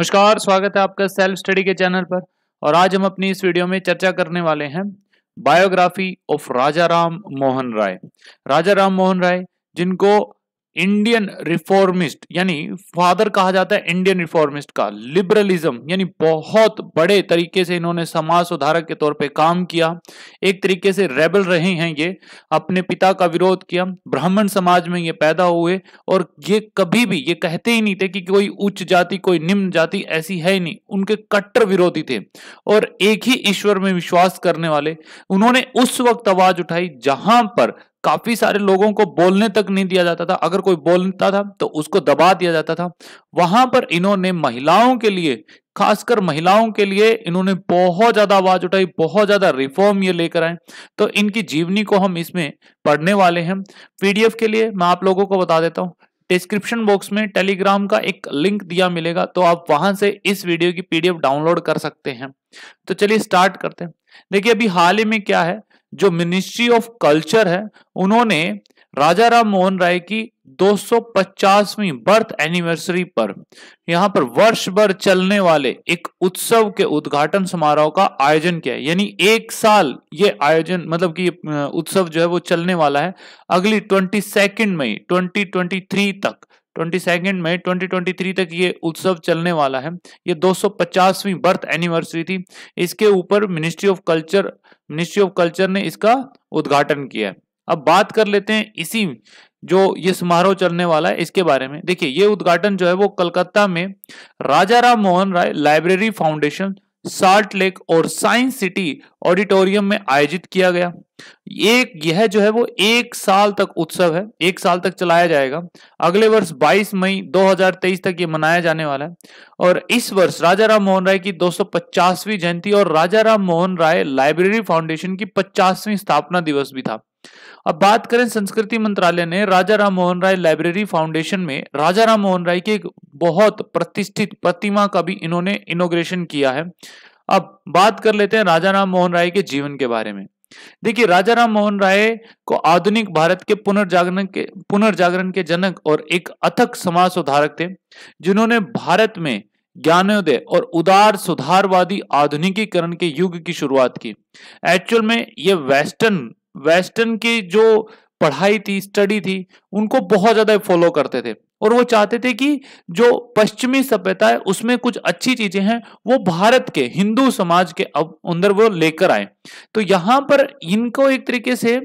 नमस्कार स्वागत है आपका सेल्फ स्टडी के चैनल पर और आज हम अपनी इस वीडियो में चर्चा करने वाले हैं बायोग्राफी ऑफ राजा राम मोहन राय राजा राम मोहन राय जिनको इंडियन रिफॉर्मिस्ट यानी फादर कहा जाता है इंडियन रिफॉर्मिस्ट का लिबरलिज्म यानी बहुत बड़े तरीके से इन्होंने समाज सुधारक के तौर पे काम किया एक तरीके से रेबल रहे हैं ये अपने पिता का विरोध किया ब्राह्मण समाज में ये पैदा हुए और ये कभी भी ये कहते ही नहीं थे कि कोई उच्च जाति कोई निम्न जाति ऐसी है नहीं उनके कट्टर विरोधी थे और एक ही ईश्वर में विश्वास करने वाले उन्होंने उस वक्त आवाज उठाई जहां पर काफी सारे लोगों को बोलने तक नहीं दिया जाता था अगर कोई बोलता था तो उसको दबा दिया जाता था वहां पर इन्होंने महिलाओं के लिए खासकर महिलाओं के लिए इन्होंने बहुत ज्यादा आवाज उठाई बहुत ज्यादा रिफॉर्म ये लेकर आए तो इनकी जीवनी को हम इसमें पढ़ने वाले हैं पीडीएफ के लिए मैं आप लोगों को बता देता हूँ डिस्क्रिप्शन बॉक्स में टेलीग्राम का एक लिंक दिया मिलेगा तो आप वहां से इस वीडियो की पीडीएफ डाउनलोड कर सकते हैं तो चलिए स्टार्ट करते हैं देखिए अभी हाल ही में क्या है जो मिनिस्ट्री ऑफ कल्चर है उन्होंने राजा राम मोहन राय की 250वीं बर्थ एनिवर्सरी पर यहां पर वर्ष भर चलने वाले एक उत्सव के उद्घाटन समारोह का आयोजन किया है यानी एक साल ये आयोजन मतलब कि उत्सव जो है वो चलने वाला है अगली twenty second May twenty twenty three तक twenty second May twenty twenty three तक ये उत्सव चलने वाला है ये 250वीं बर्थ एनिवर्सरी थी इसके ऊपर ministry of culture ministry of culture ने इसका उद्घाटन किया अब बात कर लेते हैं इसी जो ये समारोह चलने वाला है इसके बारे में देखिए ये उद्घाटन जो है वो कलकत्ता में Raja Ram Mohan Roy library foundation Salt Lake और साइंस सिटी ऑडिटोरियम में आयोजित किया गया एक यह जो है वो एक साल तक उत्सव है एक साल तक चलाया जाएगा अगले वर्ष 22 मई 2023 तक ये मनाया जाने वाला है और इस वर्ष राजा राम मोहन राय की 250वीं जयंती और राजा राम मोहन राय लाइब्रेरी फाउंडेशन की 50वीं स्थापना दिवस भी था अब बात करें संस्कृति मंत्रालय ने राजा राम मोहन राय लाइब्रेरी फाउंडेशन में राजा राम मोहन राय की एक बहुत प्रतिष्ठित प्रतिमा का भी इन्होंने इनोग्रेशन किया है अब बात कर लेते हैं राजा राम मोहन राय के जीवन के बारे में देखिए राजा राम मोहन राय को आधुनिक भारत के पुनर्जागरण के पुनर्जागरण के जनक और एक अथक समाज सुधारक थे जिन्होंने भारत में ज्ञानोदय और उदार सुधारवादी आधुनिकीकरण के युग की शुरुआत की एक्चुअल में ये वेस्टर्न वेस्टर्न की जो पढ़ाई थी स्टडी थी उनको बहुत ज्यादा फॉलो करते थे और वो चाहते थे कि जो पश्चिमी सभ्यता है उसमें कुछ अच्छी चीजें हैं वो भारत के हिंदू समाज के अंदर वो लेकर आए तो यहाँ पर इनको एक तरीके से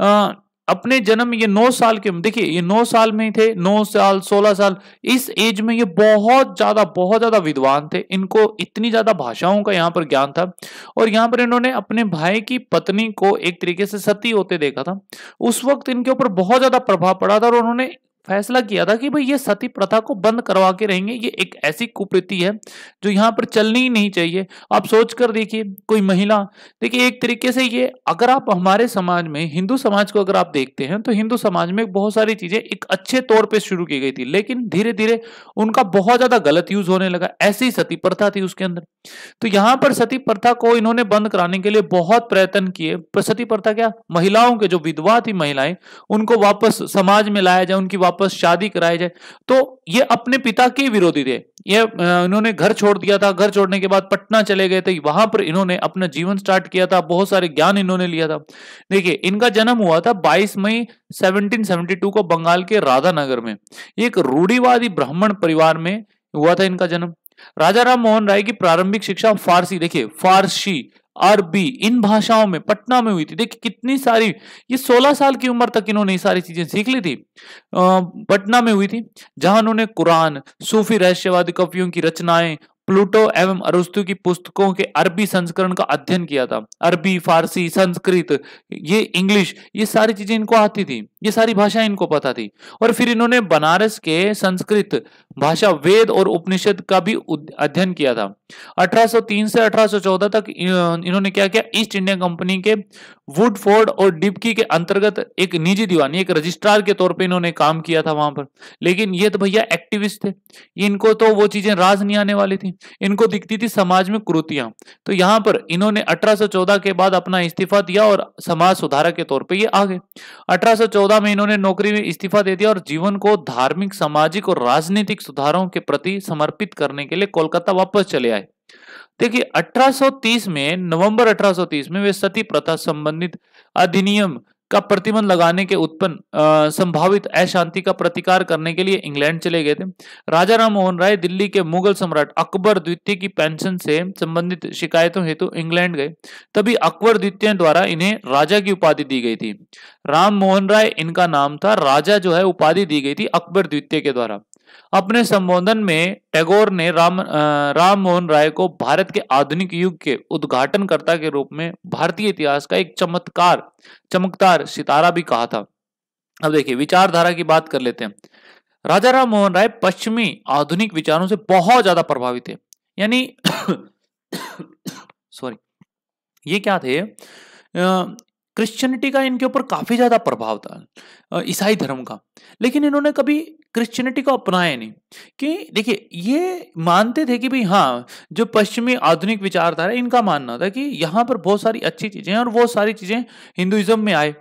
आ, अपने जन्म ये नौ साल के देखिए ये नौ साल में थे नौ साल सोलह साल इस एज में ये बहुत ज्यादा बहुत ज्यादा विद्वान थे इनको इतनी ज्यादा भाषाओं का यहाँ पर ज्ञान था और यहाँ पर इन्होंने अपने भाई की पत्नी को एक तरीके से सती होते देखा था उस वक्त इनके ऊपर बहुत ज्यादा प्रभाव पड़ा था और उन्होंने फैसला किया था कि भाई ये सती प्रथा को बंद करवा के रहेंगे ये एक ऐसी कुप्रीति है जो यहाँ पर चलनी ही नहीं चाहिए आप सोच कर देखिए कोई महिला देखिए एक तरीके से ये अगर आप हमारे समाज में हिंदू समाज को अगर आप देखते हैं तो हिंदू समाज में बहुत सारी चीजें एक अच्छे तौर पर शुरू की गई थी लेकिन धीरे धीरे उनका बहुत ज्यादा गलत यूज होने लगा ऐसी सती प्रथा थी उसके अंदर तो यहाँ पर सती प्रथा को इन्होंने बंद कराने के लिए बहुत प्रयत्न किए पर सती प्रथा क्या महिलाओं के जो विधवा थी महिलाएं उनको वापस समाज में लाया जाए उनकी वापस वापस शादी कराई जाए तो ये अपने पिता के विरोधी थे ये इन्होंने घर छोड़ दिया था घर छोड़ने के बाद पटना चले गए थे वहां पर इन्होंने अपना जीवन स्टार्ट किया था बहुत सारे ज्ञान इन्होंने लिया था देखिए इनका जन्म हुआ था 22 मई 1772 को बंगाल के राधानगर में एक रूढ़ीवादी ब्राह्मण परिवार में हुआ था इनका जन्म राजा राम मोहन राय की प्रारंभिक शिक्षा फारसी देखिए फारसी अरबी इन भाषाओं में पटना में हुई थी देखिए कितनी सारी ये 16 साल की उम्र तक इन्होंने सारी चीजें सीख ली थी पटना में हुई थी जहां उन्होंने कुरान सूफी रहस्यवादी कवियों की रचनाएं प्लूटो एवं अरुस्तु की पुस्तकों के अरबी संस्करण का अध्ययन किया था अरबी फारसी संस्कृत ये इंग्लिश ये सारी चीजें इनको आती थी ये सारी भाषाएं इनको पता थी और फिर इन्होंने बनारस के संस्कृत भाषा वेद और उपनिषद का भी अध्ययन किया था 1803 से 1814 तक इन्होंने क्या किया ईस्ट इंडिया कंपनी के वुडफोर्ड और डिपकी के अंतर्गत एक निजी दीवानी एक रजिस्ट्रार के तौर पे इन्होंने काम किया था वहां पर लेकिन ये तो भैया एक्टिविस्ट थे इनको तो वो चीजें राज नहीं आने वाली थी इनको दिखती थी समाज में क्रुतियां तो यहाँ पर इन्होंने अठारह के बाद अपना इस्तीफा दिया और समाज सुधारक के तौर पर ये आ गए अठारह में इन्होंने नौकरी में इस्तीफा दे दिया और जीवन को धार्मिक सामाजिक और राजनीतिक सुधारों के प्रति समर्पित करने के लिए कोलकाता वापस चले आए है देखिए 1830 में नवंबर 1830 में वे सती प्रथा संबंधित अधिनियम का प्रतिबंध लगाने के उत्पन्न संभावित अशांति का प्रतिकार करने के लिए इंग्लैंड चले गए थे राजा राम मोहन राय दिल्ली के मुगल सम्राट अकबर द्वितीय की पेंशन से संबंधित शिकायतों हेतु तो इंग्लैंड गए तभी अकबर द्वितीय द्वारा इन्हें राजा की उपाधि दी गई थी राम मोहन राय इनका नाम था राजा जो है उपाधि दी गई थी अकबर द्वितीय के द्वारा अपने संबोधन में टैगोर ने राम राम मोहन राय को भारत के आधुनिक युग के उद्घाटनकर्ता के रूप में भारतीय इतिहास का एक चमत्कार चमकदार सितारा भी कहा था अब देखिए विचारधारा की बात कर लेते हैं राजा राम मोहन राय पश्चिमी आधुनिक विचारों से बहुत ज्यादा प्रभावित थे यानी सॉरी ये क्या थे क्रिश्चियनिटी का इनके ऊपर काफी ज्यादा प्रभाव था ईसाई धर्म का लेकिन इन्होंने कभी क्रिश्चियनिटी को अपनाया नहीं कि देखिए ये मानते थे कि भाई हाँ जो पश्चिमी आधुनिक विचारधारा इनका मानना था कि यहाँ पर बहुत सारी अच्छी चीजें हैं और बहुत सारी चीजें हिंदुइज्म में आए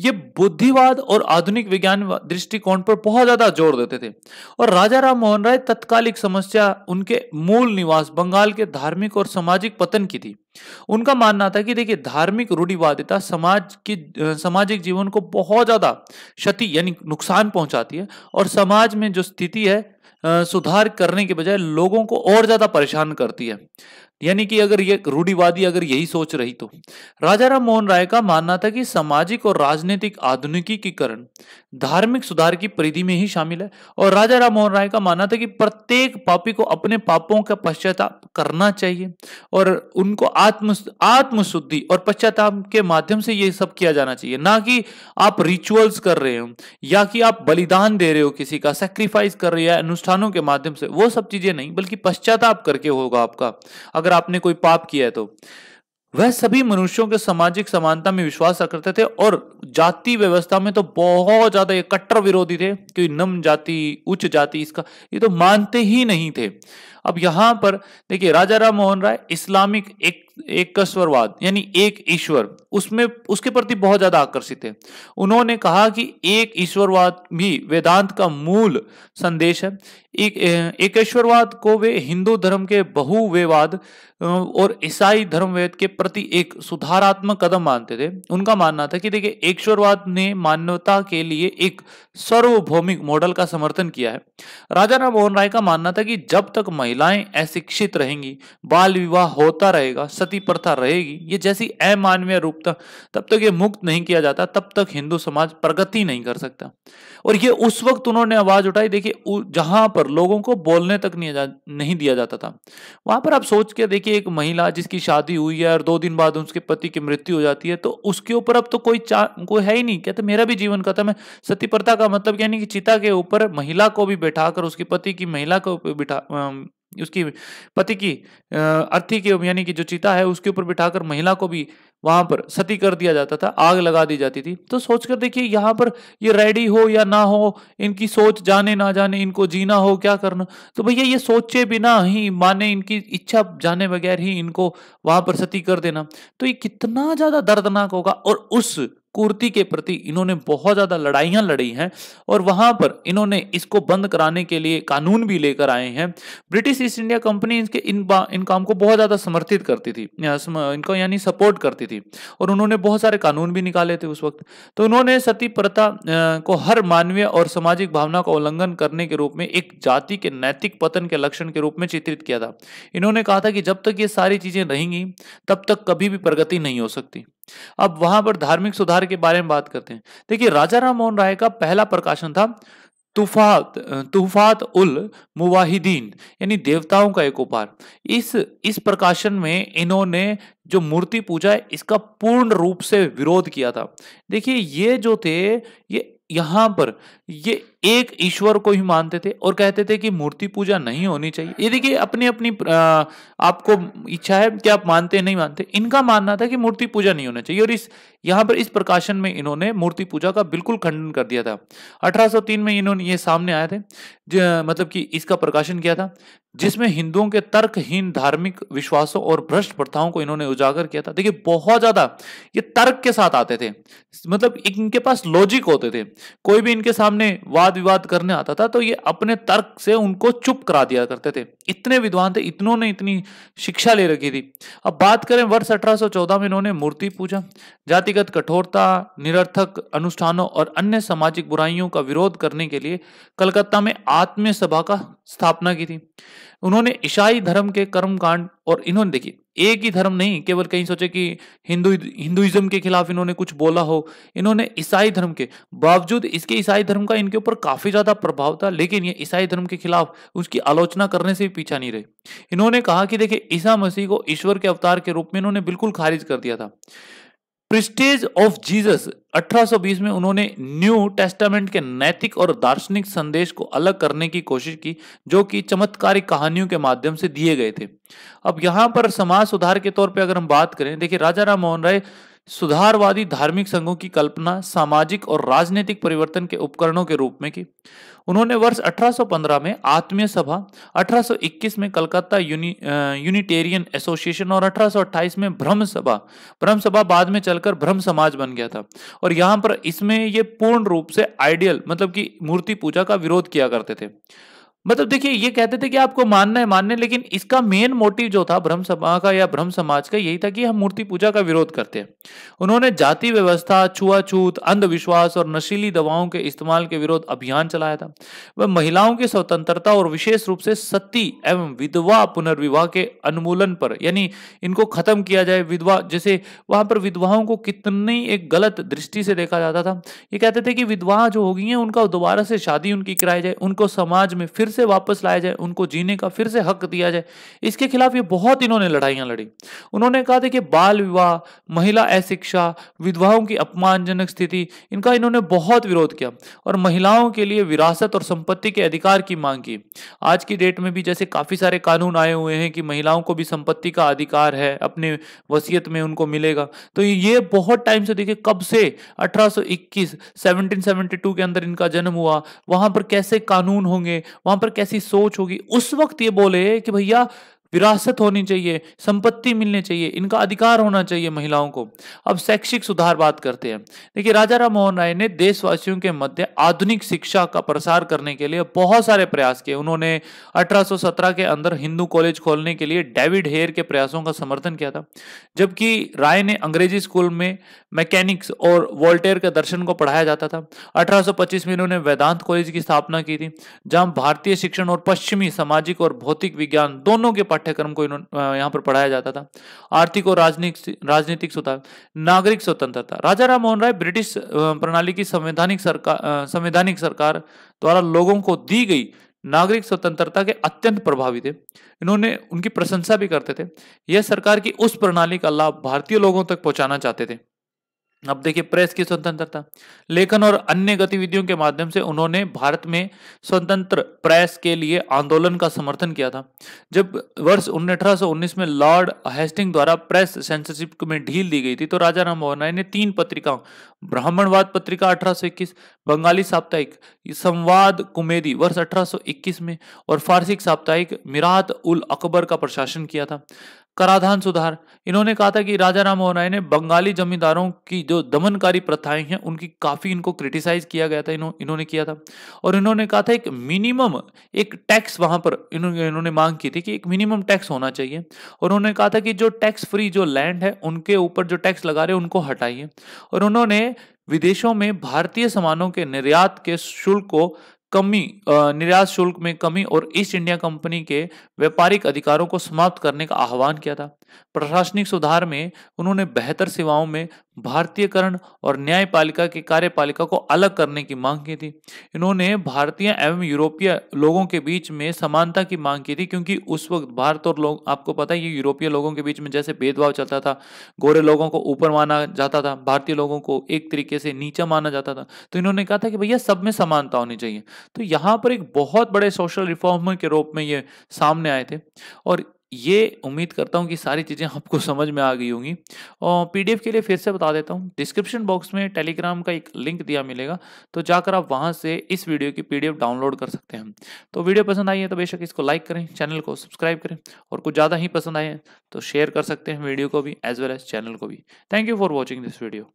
ये बुद्धिवाद और आधुनिक विज्ञान दृष्टिकोण पर बहुत ज्यादा जोर देते थे और राजा राम मोहन राय तत्कालिक समस्या उनके मूल निवास बंगाल के धार्मिक और सामाजिक पतन की थी उनका मानना था कि देखिए धार्मिक रूढ़िवादिता समाज की सामाजिक जीवन को बहुत ज़्यादा क्षति यानी नुकसान पहुंचाती है और समाज में जो स्थिति है सुधार करने के बजाय लोगों को और ज़्यादा परेशान करती है यानी कि अगर ये रूढ़िवादी अगर यही सोच रही तो राजा राम मोहन राय का मानना था कि सामाजिक और राजनीतिक आधुनिकीकरण धार्मिक सुधार की परिधि में ही शामिल है और राजा राम मोहन राय का मानना था कि प्रत्येक पापी को अपने पापों का पश्चाताप करना चाहिए और उनको आत्म आत्मशुद्धि और पश्चाताप के माध्यम से ये सब किया जाना चाहिए ना कि आप रिचुअल्स कर रहे हो या कि आप बलिदान दे रहे हो किसी का सेक्रीफाइस कर रहे हो अनुष्ठानों के माध्यम से वो सब चीजें नहीं बल्कि पश्चाताप करके होगा आपका अगर अगर आपने कोई पाप किया है तो वह सभी मनुष्यों के सामाजिक समानता में विश्वास करते थे और जाति व्यवस्था में तो बहुत ज्यादा ये कट्टर विरोधी थे क्योंकि नम जाति उच्च जाति इसका ये तो मानते ही नहीं थे अब यहां पर देखिए राजा राम मोहन राय इस्लामिक एक एकस्वरवाद यानी एक ईश्वर उसमें उसके प्रति बहुत ज्यादा आकर्षित है उन्होंने कहा कि एक ईश्वरवाद भी वेदांत का मूल संदेश है एक एकेश्वरवाद को वे हिंदू धर्म के बहुवेवाद और ईसाई धर्मवेद के प्रति एक सुधारात्मक कदम मानते थे उनका मानना था कि देखिए एकश्वरवाद ने मानवता के लिए एक सर्वभौमिक मॉडल का समर्थन किया है राजा राम मोहन राय का मानना था कि जब तक महिला महिलाएं अशिक्षित रहेंगी बाल विवाह होता रहेगा सती प्रथा रहेगी ये जैसी अमानवीय रूपता तब तक ये मुक्त नहीं किया जाता तब तक हिंदू समाज प्रगति नहीं कर सकता और ये उस वक्त उन्होंने आवाज उठाई देखिए जहां पर लोगों को बोलने तक नहीं, जा, नहीं दिया जाता था वहां पर आप सोच के देखिए एक महिला जिसकी शादी हुई है और दो दिन बाद उसके पति की मृत्यु हो जाती है तो उसके ऊपर अब तो कोई कोई है ही नहीं कहते मेरा भी जीवन खत्म है सती प्रथा का मतलब क्या नहीं कि चिता के ऊपर महिला को भी बैठाकर उसके पति की महिला को बिठा उसकी पति की अर्थी के यानी कि जो चिता है उसके ऊपर बिठाकर महिला को भी वहां पर सती कर दिया जाता था आग लगा दी जाती थी तो सोचकर देखिए यहाँ पर ये रेडी हो या ना हो इनकी सोच जाने ना जाने इनको जीना हो क्या करना तो भैया ये सोचे बिना ही माने इनकी इच्छा जाने बगैर ही इनको वहां पर सती कर देना तो ये कितना ज्यादा दर्दनाक होगा और उस कुर्ती के प्रति इन्होंने बहुत ज़्यादा लड़ाइयाँ लड़ी हैं और वहाँ पर इन्होंने इसको बंद कराने के लिए कानून भी लेकर आए हैं ब्रिटिश ईस्ट इंडिया कंपनी इनके इन इन काम को बहुत ज़्यादा समर्थित करती थी इनको यानी सपोर्ट करती थी और उन्होंने बहुत सारे कानून भी निकाले थे उस वक्त तो उन्होंने सती प्रथा को हर मानवीय और सामाजिक भावना का उल्लंघन करने के रूप में एक जाति के नैतिक पतन के लक्षण के रूप में चित्रित किया था इन्होंने कहा था कि जब तक ये सारी चीज़ें रहेंगी तब तक कभी भी प्रगति नहीं हो सकती अब वहां पर धार्मिक सुधार के बारे में बात करते हैं देखिए राजा राम मोहन राय का पहला प्रकाशन था तुफात तुफात उल मुवाहिदीन यानी देवताओं का एक उपहार इस इस प्रकाशन में इन्होंने जो मूर्ति पूजा है इसका पूर्ण रूप से विरोध किया था देखिए ये जो थे ये यहाँ पर ये एक ईश्वर को ही मानते थे और कहते थे कि मूर्ति पूजा नहीं होनी चाहिए ये देखिए अपनी अपनी आपको इच्छा है कि आप मानते नहीं मानते इनका मानना था कि मूर्ति पूजा नहीं होना चाहिए और इस यहाँ पर इस प्रकाशन में इन्होंने मूर्ति पूजा का बिल्कुल खंडन कर दिया था 1803 में इन्होंने ये सामने आए थे मतलब कि इसका प्रकाशन किया था जिसमें हिंदुओं के तर्कहीन धार्मिक विश्वासों और भ्रष्ट प्रथाओं को इन्होंने उजागर किया था देखिए बहुत ज्यादा ये तर्क के साथ आते थे मतलब इनके पास लॉजिक होते थे कोई भी इनके सामने वाद वाद विवाद करने आता था तो ये अपने तर्क से उनको चुप करा दिया करते थे इतने विद्वान थे इतनों ने इतनी शिक्षा ले रखी थी अब बात करें वर्ष 1814 में इन्होंने मूर्ति पूजा जातिगत कठोरता निरर्थक अनुष्ठानों और अन्य सामाजिक बुराइयों का विरोध करने के लिए कलकत्ता में आत्मीय सभा का स्थापना की थी उन्होंने ईसाई धर्म के कर्मकांड और इन्होंने देखिए एक ही धर्म नहीं केवल कहीं सोचे कि हिंदू हिंदुइज्म के खिलाफ इन्होंने कुछ बोला हो इन्होंने ईसाई धर्म के बावजूद इसके ईसाई धर्म का इनके ऊपर काफी ज्यादा प्रभाव था लेकिन ये ईसाई धर्म के खिलाफ उसकी आलोचना करने से भी पीछा नहीं रहे इन्होंने कहा कि देखिए ईसा मसीह को ईश्वर के अवतार के रूप में इन्होंने बिल्कुल खारिज कर दिया था प्रिस्टेज ऑफ जीसस 1820 में उन्होंने न्यू टेस्टामेंट के नैतिक और दार्शनिक संदेश को अलग करने की कोशिश की जो कि चमत्कारी कहानियों के माध्यम से दिए गए थे अब यहां पर समाज सुधार के तौर पे अगर हम बात करें देखिए राजा राम मोहन राय सुधारवादी धार्मिक संघों की कल्पना सामाजिक और राजनीतिक परिवर्तन के उपकरणों के रूप में की उन्होंने वर्ष 1815 में आत्मीय सभा 1821 में कलकत्ता यूनि, यूनिटेरियन एसोसिएशन और 1828 में ब्रह्म सभा ब्रह्म सभा बाद में चलकर ब्रह्म समाज बन गया था और यहाँ पर इसमें ये पूर्ण रूप से आइडियल मतलब कि मूर्ति पूजा का विरोध किया करते थे मतलब देखिए ये कहते थे कि आपको मानना है मानने लेकिन इसका मेन मोटिव जो था ब्रह्म सभा का या ब्रह्म समाज का यही था कि हम मूर्ति पूजा का विरोध करते हैं उन्होंने जाति व्यवस्था छुआछूत अंधविश्वास और नशीली दवाओं के इस्तेमाल के विरोध अभियान चलाया था वह महिलाओं की स्वतंत्रता और विशेष रूप से सती एवं विधवा पुनर्विवाह के अनुमूलन पर यानी इनको खत्म किया जाए विधवा जैसे वहां पर विधवाओं को कितनी एक गलत दृष्टि से देखा जाता था ये कहते थे कि विधवा जो होगी उनका दोबारा से शादी उनकी कराई जाए उनको समाज में फिर से वापस लाया जाए उनको जीने का फिर से हक दिया जाए इसके खिलाफ ये बहुत इन्होंने लड़ाइयां लड़ी उन्होंने कहा था कि बाल विवाह महिला अशिक्षा विधवाओं की अपमानजनक स्थिति इनका इन्होंने बहुत विरोध किया और महिलाओं के लिए विरासत और संपत्ति के अधिकार की मांग की आज की डेट में भी जैसे काफ़ी सारे कानून आए हुए हैं कि महिलाओं को भी संपत्ति का अधिकार है अपने वसीयत में उनको मिलेगा तो ये बहुत टाइम से देखिए कब से 1821 1772 के अंदर इनका जन्म हुआ वहां पर कैसे कानून होंगे वहां पर कैसी सोच होगी उस वक्त ये बोले कि भैया विरासत होनी चाहिए संपत्ति मिलनी चाहिए इनका अधिकार होना चाहिए महिलाओं को अब शैक्षिक सुधार बात करते हैं देखिए राजा राम मोहन राय ने देशवासियों के मध्य आधुनिक शिक्षा का प्रसार करने के लिए बहुत सारे प्रयास किए उन्होंने 1817 के अंदर हिंदू कॉलेज खोलने के लिए डेविड हेयर के प्रयासों का समर्थन किया था जबकि राय ने अंग्रेजी स्कूल में मैकेनिक्स और वोल्टेयर के दर्शन को पढ़ाया जाता था अठारह में इन्होंने वेदांत कॉलेज की स्थापना की थी जहां भारतीय शिक्षण और पश्चिमी सामाजिक और भौतिक विज्ञान दोनों के पाठ्यक्रम को यहाँ पर पढ़ाया जाता था आर्थिक और राजनीतिक राजनीतिक सुधार नागरिक स्वतंत्रता राजा राम मोहन राय ब्रिटिश प्रणाली की संवैधानिक सरकार संवैधानिक सरकार द्वारा लोगों को दी गई नागरिक स्वतंत्रता के अत्यंत प्रभावी थे इन्होंने उनकी प्रशंसा भी करते थे यह सरकार की उस प्रणाली का लाभ भारतीय लोगों तक पहुंचाना चाहते थे अब देखिए प्रेस की स्वतंत्रता लेखन और अन्य गतिविधियों के माध्यम से उन्होंने भारत में स्वतंत्र प्रेस के लिए आंदोलन का समर्थन किया था जब वर्ष उन्नीस में लॉर्ड हेस्टिंग द्वारा प्रेस सेंसरशिप में ढील दी गई थी तो राजा राममोहन राय ने तीन पत्रिकाओं ब्राह्मणवाद पत्रिका 1821 बंगाली साप्ताहिक संवाद कुमेदी वर्ष अठारह में और फारसिक साप्ताहिक मिरात उल अकबर का प्रशासन किया था कराधान सुधार इन्होंने कहा था कि राजा राम मोहन राय ने बंगाली जमींदारों की जो दमनकारी प्रथाएं हैं उनकी काफ़ी इनको क्रिटिसाइज किया गया था इन्हों, इन्होंने किया था और इन्होंने कहा था एक मिनिमम एक टैक्स वहां पर इन्होंने इन्होंने मांग की थी कि एक मिनिमम टैक्स होना चाहिए और उन्होंने कहा था कि जो टैक्स फ्री जो लैंड है उनके ऊपर जो टैक्स लगा रहे उनको हटाइए और उन्होंने विदेशों में भारतीय सामानों के निर्यात के शुल्क को कमी निर्यात शुल्क में कमी और ईस्ट इंडिया कंपनी के व्यापारिक अधिकारों को समाप्त करने का आह्वान किया था प्रशासनिक सुधार में उन्होंने बेहतर सेवाओं में भारतीयकरण और न्यायपालिका के कार्यपालिका को अलग करने की मांग की थी इन्होंने भारतीय एवं यूरोपीय लोगों के बीच में समानता की मांग की थी क्योंकि उस वक्त भारत और लोग आपको पता है ये यूरोपीय लोगों के बीच में जैसे भेदभाव चलता था गोरे लोगों को ऊपर माना जाता था भारतीय लोगों को एक तरीके से नीचा माना जाता था तो इन्होंने कहा था कि भैया सब में समानता होनी चाहिए तो यहाँ पर एक बहुत बड़े सोशल रिफॉर्मर के रूप में ये सामने आए थे और ये उम्मीद करता हूँ कि सारी चीज़ें आपको समझ में आ गई होंगी और पीडीएफ के लिए फिर से बता देता हूँ डिस्क्रिप्शन बॉक्स में टेलीग्राम का एक लिंक दिया मिलेगा तो जाकर आप वहाँ से इस वीडियो की पीडीएफ डाउनलोड कर सकते हैं तो वीडियो पसंद आई है तो बेशक इसको लाइक करें चैनल को सब्सक्राइब करें और कुछ ज़्यादा ही पसंद आए तो शेयर कर सकते हैं वीडियो को भी एज वेल एज चैनल को भी thank you for watching this video